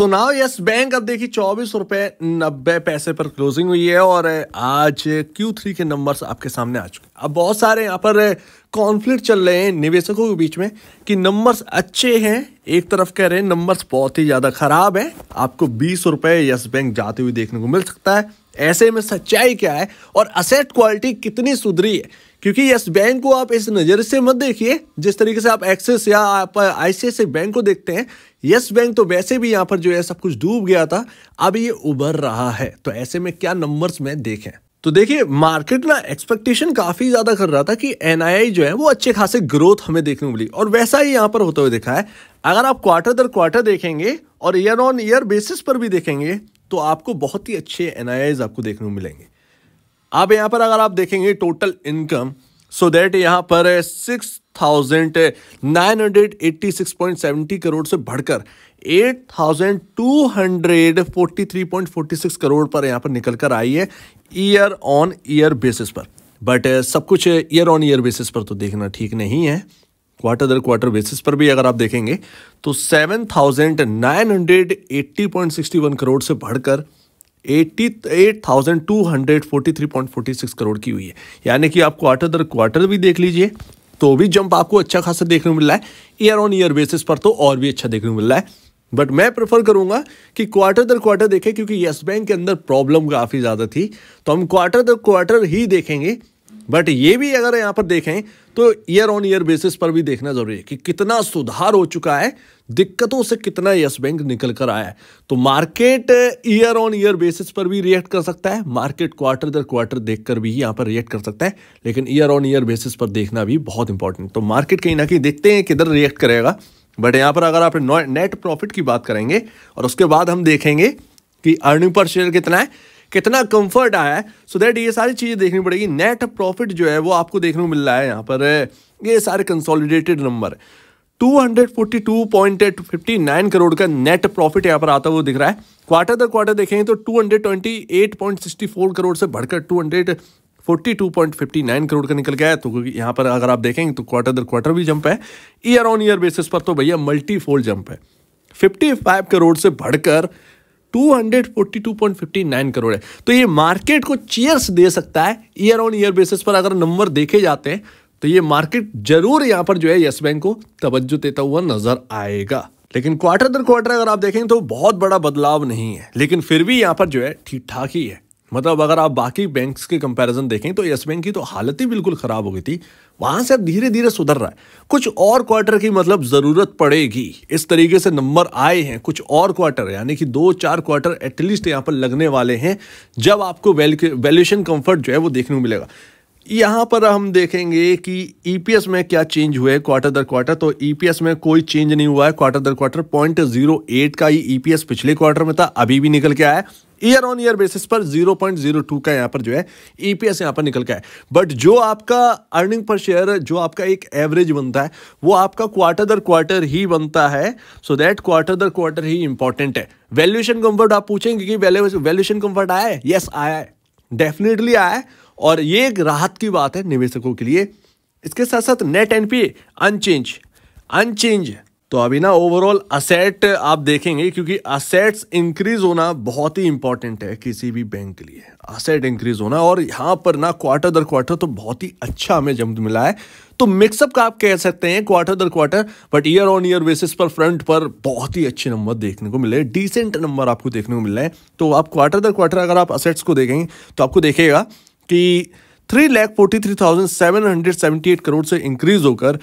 सुनाओ yes bank अब देखिए चौबीस रुपए नब्बे पैसे पर क्लोजिंग हुई है और आज क्यू थ्री के नंबर्स आपके सामने आ चुके हैं अब बहुत सारे यहाँ पर कॉन्फ्लिक्ट चल रहे हैं निवेशकों के बीच में कि नंबर्स अच्छे हैं एक तरफ कह रहे हैं नंबर्स बहुत ही ज़्यादा ख़राब हैं आपको बीस रुपये यस बैंक जाते हुए देखने को मिल सकता है ऐसे में सच्चाई क्या है और असेट क्वालिटी कितनी सुधरी है क्योंकि यस बैंक को आप इस नज़र से मत देखिए जिस तरीके से आप एक्सिस या आप आईसीआईसी बैंक को देखते हैं यस बैंक तो वैसे भी यहाँ पर जो है सब कुछ डूब गया था अब ये उभर रहा है तो ऐसे में क्या नंबर्स में देखें तो देखिए मार्केट ना एक्सपेक्टेशन काफ़ी ज़्यादा कर रहा था कि एन जो है वो अच्छे खासे ग्रोथ हमें देखने को मिली और वैसा ही यहाँ पर होते हुए देखा है अगर आप क्वार्टर दर क्वार्टर देखेंगे और ईयर ऑन ईयर बेसिस पर भी देखेंगे तो आपको बहुत ही अच्छे एन आपको देखने को मिलेंगे आप यहाँ पर अगर आप देखेंगे टोटल इनकम सो दैट यहाँ पर six thousand nine hundred eighty six point seventy crore से बढ़कर eight thousand two hundred forty three point forty six crore पर यहाँ पर निकल कर आई है ईयर ऑन ईयर बेसिस पर बट सब कुछ ईयर ऑन ईयर बेसिस पर तो देखना ठीक नहीं है क्वार्टर दर क्वार्टर बेसिस पर भी अगर आप देखेंगे तो 7,980.61 करोड़ से बढ़कर 88,243.46 करोड़ की हुई है यानी कि आप क्वार्टर दर क्वार्टर भी देख लीजिए तो भी जंप आपको अच्छा खासा देखने को मिल रहा है ईयर ऑन ईयर बेसिस पर तो और भी अच्छा देखने को मिल रहा है बट मैं प्रेफर करूंगा कि क्वार्टर दर क्वार्टर देखें क्योंकि येस बैंक के अंदर प्रॉब्लम काफ़ी ज़्यादा थी तो हम क्वार्टर दर क्वार्टर ही देखेंगे बट ये भी अगर यहाँ पर देखें तो ईयर ऑन ईयर बेसिस पर भी देखना जरूरी है कि कितना सुधार हो चुका है दिक्कतों से कितना यस बैंक निकल कर आया है तो market year on year basis पर भी रिएक्ट कर सकता है मार्केट क्वार्टर दर क्वार्टर देखकर भी यहाँ पर रिएक्ट कर सकता है लेकिन ईयर ऑन ईयर बेसिस पर देखना भी बहुत इंपॉर्टेंट तो मार्केट कहीं ना कहीं देखते हैं किधर रिएक्ट करेगा बट यहाँ पर अगर आप नेट प्रॉफिट की बात करेंगे और उसके बाद हम देखेंगे कि अर्निंग पर शेयर कितना है कितना कंफर्ट आया है सो so दैट ये सारी चीज़ें देखनी पड़ेगी नेट प्रॉफिट जो है वो आपको देखने को मिल रहा है यहाँ पर ये सारे कंसोलिडेटेड नंबर नाइन करोड़ का नेट प्रॉफिट यहाँ पर आता हुआ दिख रहा है क्वार्टर दर क्वार्टर देखेंगे तो फोर करोड़ से बढ़कर टू नाइन करोड़ का निकल गया है तो यहाँ पर अगर आप देखेंगे तो क्वार्टर दर क्वार्टर भी जंप है ईयर ऑन ईयर बेसिस पर तो भैया मल्टीफोल्ड जंप है 55 करोड़ से बढ़कर 242.59 करोड़ है तो ये मार्केट को चेयर्स दे सकता है ईयर ऑन ईयर बेसिस पर अगर नंबर देखे जाते हैं तो ये मार्केट जरूर यहां पर जो है येस बैंक को तवज्जो देता हुआ नजर आएगा लेकिन क्वार्टर दर क्वार्टर अगर आप देखेंगे तो बहुत बड़ा बदलाव नहीं है लेकिन फिर भी यहां पर जो है ठीक ठाक ही है मतलब अगर आप बाकी बैंक्स के कंपैरिजन देखें तो यस बैंक की तो हालत ही बिल्कुल ख़राब हो गई थी वहाँ से अब धीरे धीरे सुधर रहा है कुछ और क्वार्टर की मतलब ज़रूरत पड़ेगी इस तरीके से नंबर आए हैं कुछ और क्वार्टर यानी कि दो चार क्वार्टर एटलीस्ट यहाँ पर लगने वाले हैं जब आपको वैल्यूशन कंफर्ट जो है वो देखने को मिलेगा यहाँ पर हम देखेंगे कि ईपीएस e में क्या चेंज हुए क्वार्टर दर क्वार्टर तो ईपीएस e में कोई चेंज नहीं हुआ है क्वार्टर दर क्वार्टर पॉइंट जीरो एट का ही ईपीएस e पिछले क्वार्टर में था अभी भी निकल के आया ईयर ऑन ईयर बेसिस पर 0.02 का यहाँ पर जो है ईपीएस यहाँ पर निकल के है बट जो आपका अर्निंग पर शेयर जो आपका एक एवरेज बनता है वो आपका क्वार्टर दर क्वार्टर ही बनता है सो दैट क्वार्टर दर क्वार्टर ही इंपॉर्टेंट है वैल्यूएशन कंफर्ट आप पूछेंगे कि वैल्यूएशन कंफर्ट आया है यस आया है डेफिनेटली आया है और ये एक राहत की बात है निवेशकों के लिए इसके साथ साथ नेट एनपीए अनचेंज अनचेंज तो अभी ना ओवरऑल असेट आप देखेंगे क्योंकि असेट्स इंक्रीज होना बहुत ही इंपॉर्टेंट है किसी भी बैंक के लिए असेट इंक्रीज होना और यहाँ पर ना क्वार्टर दर क्वार्टर तो बहुत ही अच्छा हमें जम मिला है तो मिक्सअप का आप कह सकते हैं क्वार्टर दर quarter but year on year basis पर फ्रंट पर बहुत ही अच्छे नंबर देखने को मिले डिसेंट नंबर आपको देखने को मिल रहे हैं तो आप क्वार्टर दर क्वार्टर अगर आप असेट्स को देखेंगे तो आपको देखेगा कि three lakh forty three thousand seven hundred seventy eight crore से इंक्रीज होकर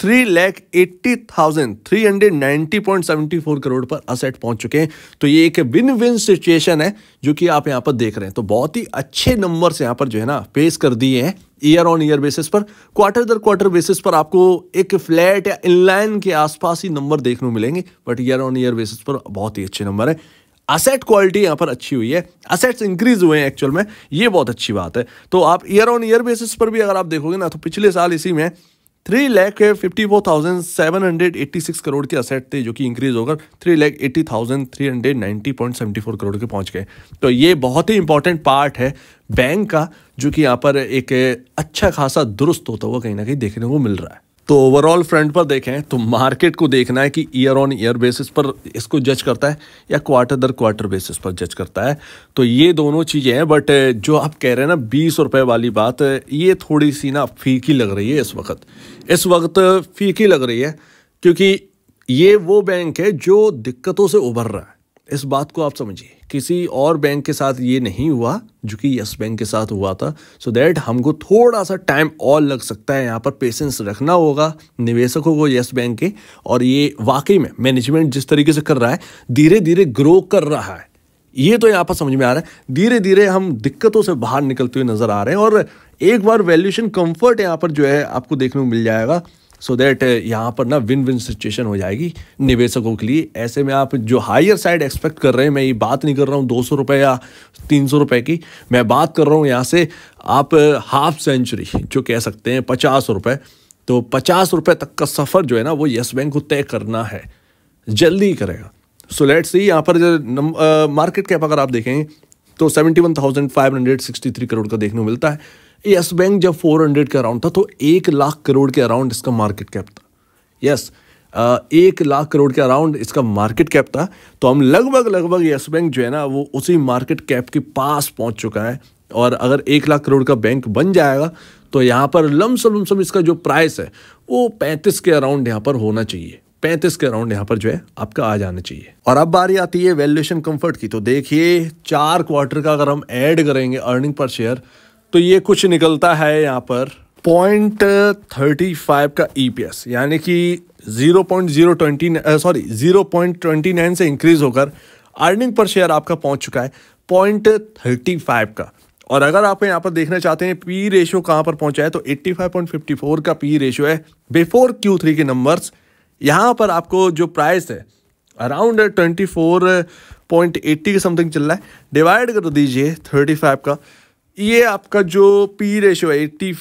three lakh eighty thousand three hundred ninety point seventy four crore पर असेट पहुंच चुके हैं तो ये एक विन विन सिचुएशन है जो कि आप यहाँ पर देख रहे हैं तो बहुत ही अच्छे नंबर से यहाँ पर जो है ना फेस कर दिए हैं ईयर ऑन ईयर बेसिस पर क्वार्टर दर क्वार्टर बेसिस पर आपको एक फ्लैट या इनलाइन के आसपास ही नंबर देखने को मिलेंगे but year on year basis पर बहुत ही अच्छे नंबर है असेट क्वालिटी यहाँ पर अच्छी हुई है असेट्स इंक्रीज हुए हैं एक्चुअल में ये बहुत अच्छी बात है तो आप ईयर ऑन ईयर बेसिस पर भी अगर आप देखोगे ना तो पिछले साल इसी में three lakh fifty four thousand seven hundred eighty six crore के असेट थे जो कि इंक्रीज होकर three lakh eighty thousand three hundred ninety point seventy four crore के पहुंच गए तो ये बहुत ही इंपॉर्टेंट पार्ट है बैंक का जो कि यहाँ पर एक अच्छा खासा दुरुस्त होता हुआ कहीं ना कहीं देखने को मिल रहा है तो ओवरऑल फ्रंट पर देखें तो मार्केट को देखना है कि ईयर ऑन ईयर बेसिस पर इसको जज करता है या क्वार्टर दर क्वार्टर बेसिस पर जज करता है तो ये दोनों चीज़ें हैं बट जो आप कह रहे हैं ना बीस रुपए वाली बात ये थोड़ी सी ना फीकी लग रही है इस वक्त इस वक्त फीकी लग रही है क्योंकि ये वो बैंक है जो दिक्कतों से उभर रहा है इस बात को आप समझिए किसी और बैंक के साथ ये नहीं हुआ जो कि यस बैंक के साथ हुआ था सो so दैट हमको थोड़ा सा टाइम और लग सकता है यहाँ पर पेशेंस रखना होगा निवेशकों को यस बैंक के और ये वाकई में मैनेजमेंट जिस तरीके से कर रहा है धीरे धीरे ग्रो कर रहा है ये तो यहाँ पर समझ में आ रहा है धीरे धीरे हम दिक्कतों से बाहर निकलते हुए नज़र आ रहे हैं और एक बार वैल्यूशन कम्फर्ट यहाँ पर जो है आपको देखने को मिल जाएगा सो so uh, यहाँ पर ना विन विन सिचुएशन हो जाएगी निवेशकों के लिए ऐसे में आप जो हायर साइड एक्सपेक्ट कर रहे हैं मैं ये बात नहीं कर रहा हूँ दो सौ रुपये या तीन सौ रुपये की मैं बात कर रहा हूँ यहाँ से आप हाफ uh, सेंचुरी जो कह सकते हैं पचास रुपये तो पचास रुपये तक का सफ़र जो है ना वो येस बैंक को तय करना है जल्दी करेगा सो लेट सी यहाँ पर जो मार्केट कैप uh, अगर आप देखें तो seventy one thousand five hundred sixty three crore का देखने को मिलता है यस बैंक जब 400 के अराउंड था तो एक लाख करोड़ के अराउंड इसका मार्केट कैप था यस एक लाख करोड़ के अराउंड इसका मार्केट कैप था तो हम लगभग लगभग यस बैंक जो है ना वो उसी मार्केट कैप के पास पहुंच चुका है और अगर एक लाख करोड़ का बैंक बन जाएगा तो यहाँ पर लमसम लमसम इसका जो प्राइस है वो पैंतीस के अराउंड यहाँ पर होना चाहिए पैंतीस के अराउंड यहाँ पर जो है आपका आ जाना चाहिए और अब बारी आती है वैल्यूएशन कंफर्ट की तो देखिए चार क्वार्टर का अगर हम ऐड करेंगे अर्निंग पर शेयर तो ये कुछ निकलता है यहाँ पर पॉइंट थर्टी फाइव का ई पी एस यानी कि zero point zero twenty sorry zero point twenty nine से इंक्रीज होकर अर्निंग पर शेयर आपका पहुंच चुका है पॉइंट थर्टी फाइव का और अगर आप यहाँ पर देखना चाहते हैं पी रेशियो e कहाँ पर पहुंचा है तो eighty five point fifty four का पी रेशियो e है बिफोर क्यू थ्री के नंबर्स यहाँ पर आपको जो प्राइस है around twenty four point eighty के समथिंग चल रहा है डिवाइड कर दीजिए थर्टी फाइव का ये आपका जो पी रेशो है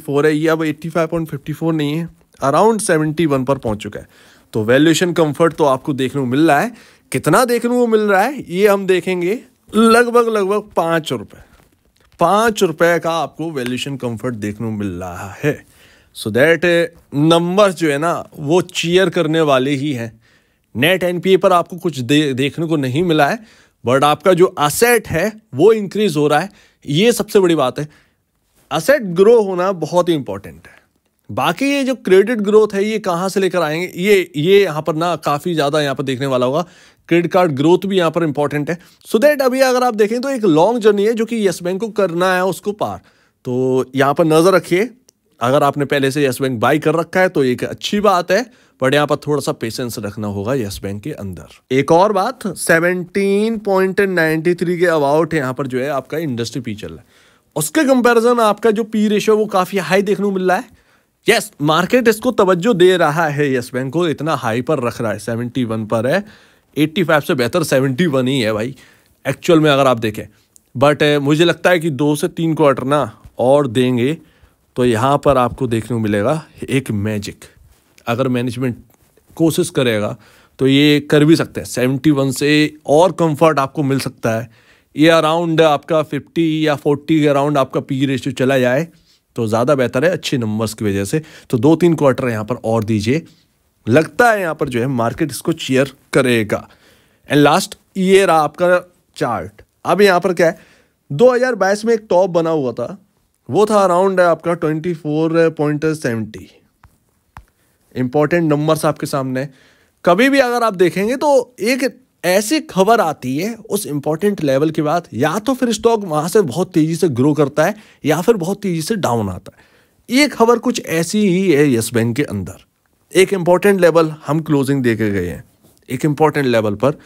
फोर है ये अब फोर नहीं है अराउंड वन पर पहुंच चुका है तो वैल्यूएशन कंफर्ट तो आपको देखने को मिल रहा है कितना देखने को मिल रहा है ये हम देखेंगे लगभग लगभग पाँच रुपये पाँच रुपये का आपको वैल्यूशन कंफर्ट देखने को मिल रहा है सो दैट नंबर जो है ना वो चीयर करने वाले ही हैं नेट एनपीए पर आपको कुछ दे, देखने को नहीं मिला है बट आपका जो असेट है वो इंक्रीज हो रहा है ये सबसे बड़ी बात है असेट ग्रो होना बहुत ही इंपॉर्टेंट है बाकी ये जो क्रेडिट ग्रोथ है ये कहाँ से लेकर आएंगे ये ये यहाँ पर ना काफ़ी ज़्यादा यहाँ पर देखने वाला होगा क्रेडिट कार्ड ग्रोथ भी यहाँ पर इंपॉर्टेंट है सो दैट अभी अगर आप देखें तो एक लॉन्ग जर्नी है जो कि येस बैंक को करना है उसको पार तो यहाँ पर नज़र रखिए अगर आपने पहले से येस बैंक बाई कर रखा है तो एक अच्छी बात है बट यहाँ पर थोड़ा सा पेशेंस रखना होगा यस बैंक के अंदर एक और बात 17.93 के अबाउट यहाँ पर जो है आपका इंडस्ट्री पी चल रहा है उसके कंपैरिजन आपका जो पी रेशो वो काफ़ी हाई देखने को मिल रहा है यस yes, मार्केट इसको तवज्जो दे रहा है यस बैंक को इतना हाई पर रख रहा है सेवेंटी वन पर है एट्टी फाइव से बेहतर सेवेंटी वन ही है भाई एक्चुअल में अगर आप देखें बट मुझे लगता है कि दो से तीन क्वार्टर ना और देंगे तो यहाँ पर आपको देखने को मिलेगा एक मैजिक अगर मैनेजमेंट कोशिश करेगा तो ये कर भी सकते हैं सेवेंटी वन से और कंफर्ट आपको मिल सकता है ये अराउंड आपका फिफ्टी या फोर्टी के अराउंड आपका पी रेशियो e चला जाए तो ज़्यादा बेहतर है अच्छे नंबर्स की वजह से तो दो तीन क्वार्टर यहाँ पर और दीजिए लगता है यहाँ पर जो है मार्केट इसको चेयर करेगा एंड लास्ट ये रहा आपका चार्ट अब यहाँ पर क्या है 2022 में एक टॉप बना हुआ था वो था अराउंड है आपका twenty four point seventy important numbers आपके सामने कभी भी अगर आप देखेंगे तो एक ऐसी खबर आती है उस इंपॉर्टेंट लेवल के बाद या तो फिर स्टॉक वहां से बहुत तेज़ी से ग्रो करता है या फिर बहुत तेज़ी से डाउन आता है ये खबर कुछ ऐसी ही है येस बैंक के अंदर एक इंपॉर्टेंट लेवल हम क्लोजिंग दे के गए हैं एक इंपॉर्टेंट लेवल पर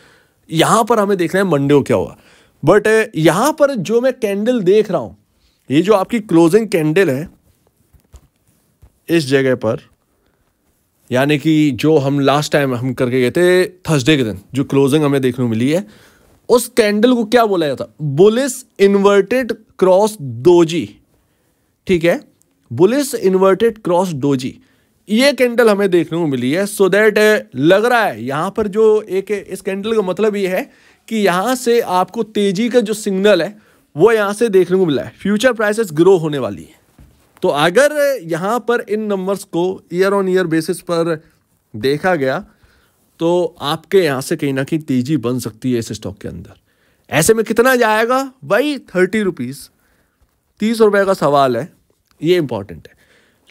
यहां पर हमें देखना है मंडे को क्या हुआ बट यहां पर जो मैं कैंडल देख रहा हूँ ये जो आपकी क्लोजिंग कैंडल है इस जगह पर यानी कि जो हम लास्ट टाइम हम करके गए थे थर्सडे के दिन जो क्लोजिंग हमें देखने को मिली है उस कैंडल को क्या बोला जाता बुलिस इन्वर्टेड क्रॉस डोजी ठीक है बुलिस इन्वर्टेड क्रॉस डोजी ये कैंडल हमें देखने को मिली है सो so दैट लग रहा है यहाँ पर जो एक इस कैंडल का मतलब ये है कि यहाँ से आपको तेजी का जो सिग्नल है वो यहाँ से देखने को मिला है फ्यूचर प्राइसेस ग्रो होने वाली है तो अगर यहाँ पर इन नंबर्स को ईयर ऑन ईयर बेसिस पर देखा गया तो आपके यहाँ से कहीं ना कहीं तेजी बन सकती है इस स्टॉक के अंदर ऐसे में कितना जाएगा वही थर्टी रुपीज़ तीस रुपए का सवाल है ये इंपॉर्टेंट है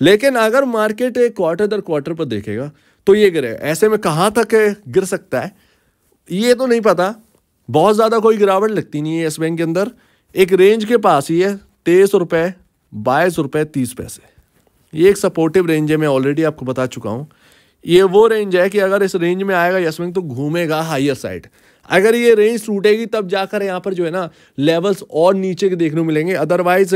लेकिन अगर मार्केट एक क्वार्टर दर क्वार्टर पर देखेगा तो ये गिरेगा ऐसे में कहाँ तक गिर सकता है ये तो नहीं पता बहुत ज़्यादा कोई गिरावट लगती नहीं है इस बैंक के अंदर एक रेंज के पास ही है तेईस रुपये बाईस रुपये तीस पैसे ये एक सपोर्टिव रेंज है मैं ऑलरेडी आपको बता चुका हूँ ये वो रेंज है कि अगर इस रेंज में आएगा यस बैंक तो घूमेगा हाइयर साइड अगर ये रेंज टूटेगी तब जाकर यहाँ पर जो है ना लेवल्स और नीचे के देखने को मिलेंगे अदरवाइज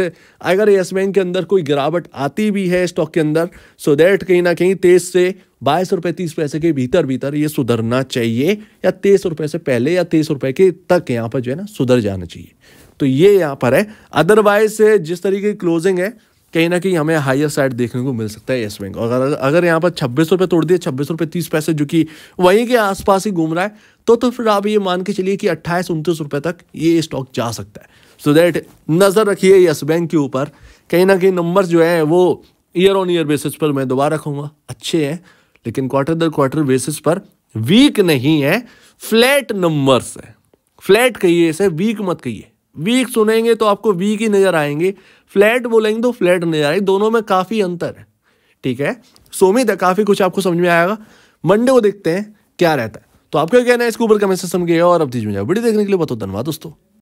अगर यस बैंक के अंदर कोई गिरावट आती भी है स्टॉक के अंदर सो दैट कहीं ना कहीं तेईस से बाईस रुपये तीस पैसे के भीतर भीतर ये सुधरना चाहिए या तेईस रुपये से पहले या तेईस रुपये के तक यहाँ पर जो है ना सुधर जाना चाहिए तो ये यहाँ पर है अदरवाइज से जिस तरीके की क्लोजिंग है कहीं ना कहीं हमें हायर साइड देखने को मिल सकता है येस बैंक और अगर अगर यहाँ पर छब्बीस रुपये तोड़ दिए छब्बीस रुपये तीस पैसे जो कि वहीं के आसपास ही घूम रहा है तो तो फिर आप ये मान के चलिए कि अट्ठाईस उनतीस रुपये तक ये स्टॉक जा सकता है सो दैट नज़र रखिए येस बैंक के ऊपर कहीं ना कहीं नंबर जो है वो ईयर ऑन ईयर बेसिस पर मैं दोबारा रखूँगा अच्छे हैं लेकिन क्वार्टर दर क्वार्टर बेसिस पर वीक नहीं है फ्लैट नंबर्स है फ्लैट कहिए इसे वीक मत कहिए वीक सुनेंगे तो आपको वीक ही नज़र आएंगे फ्लैट बोलेंगे तो फ्लैट नज़र आएंगे दोनों में काफ़ी अंतर है ठीक है सोमित है काफ़ी कुछ आपको समझ में आएगा मंडे को देखते हैं क्या रहता है तो आपका कहना है इसके ऊपर कमेंट सेक्शन में और अब में जाओ वीडियो देखने के लिए बहुत धन्यवाद दोस्तों